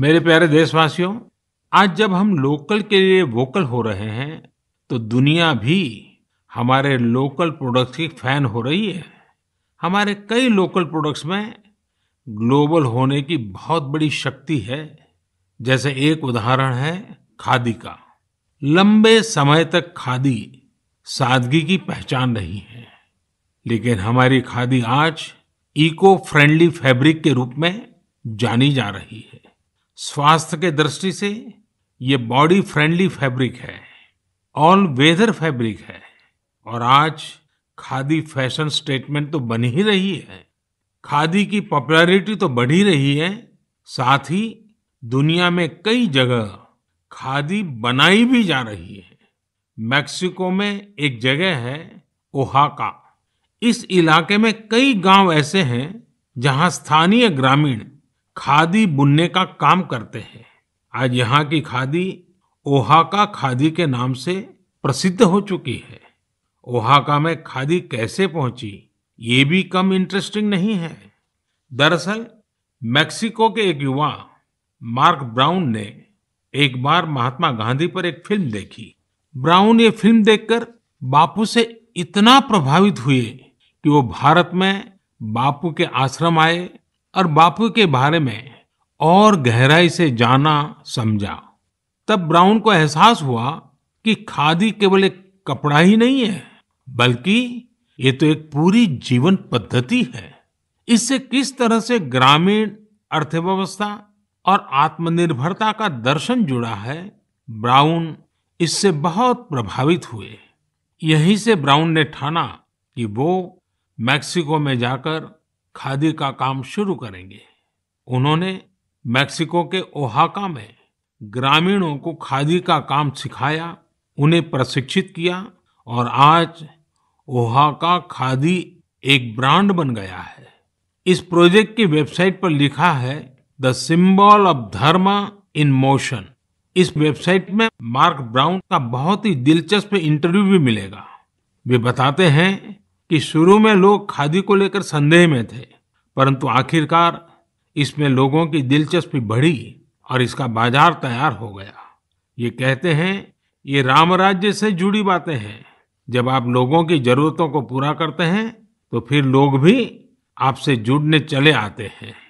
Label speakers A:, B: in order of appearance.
A: मेरे प्यारे देशवासियों आज जब हम लोकल के लिए वोकल हो रहे हैं तो दुनिया भी हमारे लोकल प्रोडक्ट्स की फैन हो रही है हमारे कई लोकल प्रोडक्ट्स में ग्लोबल होने की बहुत बड़ी शक्ति है जैसे एक उदाहरण है खादी का लंबे समय तक खादी सादगी की पहचान रही है लेकिन हमारी खादी आज इको फ्रेंडली फैब्रिक के रूप में जानी जा रही है स्वास्थ्य के दृष्टि से ये बॉडी फ्रेंडली फैब्रिक है ऑल वेदर फैब्रिक है और आज खादी फैशन स्टेटमेंट तो बन ही रही है खादी की पॉपुलैरिटी तो बढ़ ही रही है साथ ही दुनिया में कई जगह खादी बनाई भी जा रही है मैक्सिको में एक जगह है ओहाका इस इलाके में कई गांव ऐसे हैं जहां स्थानीय ग्रामीण खादी बुनने का काम करते हैं आज यहाँ की खादी ओहाका खादी के नाम से प्रसिद्ध हो चुकी है ओहाका में खादी कैसे पहुंची ये भी कम इंटरेस्टिंग नहीं है दरअसल मेक्सिको के एक युवा मार्क ब्राउन ने एक बार महात्मा गांधी पर एक फिल्म देखी ब्राउन ये फिल्म देखकर बापू से इतना प्रभावित हुए कि वो भारत में बापू के आश्रम आए और बापू के बारे में और गहराई से जाना समझा तब ब्राउन को एहसास हुआ कि खादी केवल एक कपड़ा ही नहीं है बल्कि ये तो एक पूरी जीवन पद्धति है इससे किस तरह से ग्रामीण अर्थव्यवस्था और आत्मनिर्भरता का दर्शन जुड़ा है ब्राउन इससे बहुत प्रभावित हुए यहीं से ब्राउन ने ठाना कि वो मैक्सिको में जाकर खादी का काम शुरू करेंगे उन्होंने मेक्सिको के ओहाका में ग्रामीणों को खादी का काम सिखाया उन्हें प्रशिक्षित किया और आज ओहाका खादी एक ब्रांड बन गया है इस प्रोजेक्ट की वेबसाइट पर लिखा है the symbol of dharma in motion इस वेबसाइट में मार्क ब्राउन का बहुत ही दिलचस्प इंटरव्यू भी मिलेगा वे बताते हैं कि शुरू में लोग खादी को लेकर संदेह में थे परंतु आखिरकार इसमें लोगों की दिलचस्पी बढ़ी और इसका बाजार तैयार हो गया ये कहते हैं ये राम राज्य से जुड़ी बातें हैं जब आप लोगों की जरूरतों को पूरा करते हैं तो फिर लोग भी आपसे जुड़ने चले आते हैं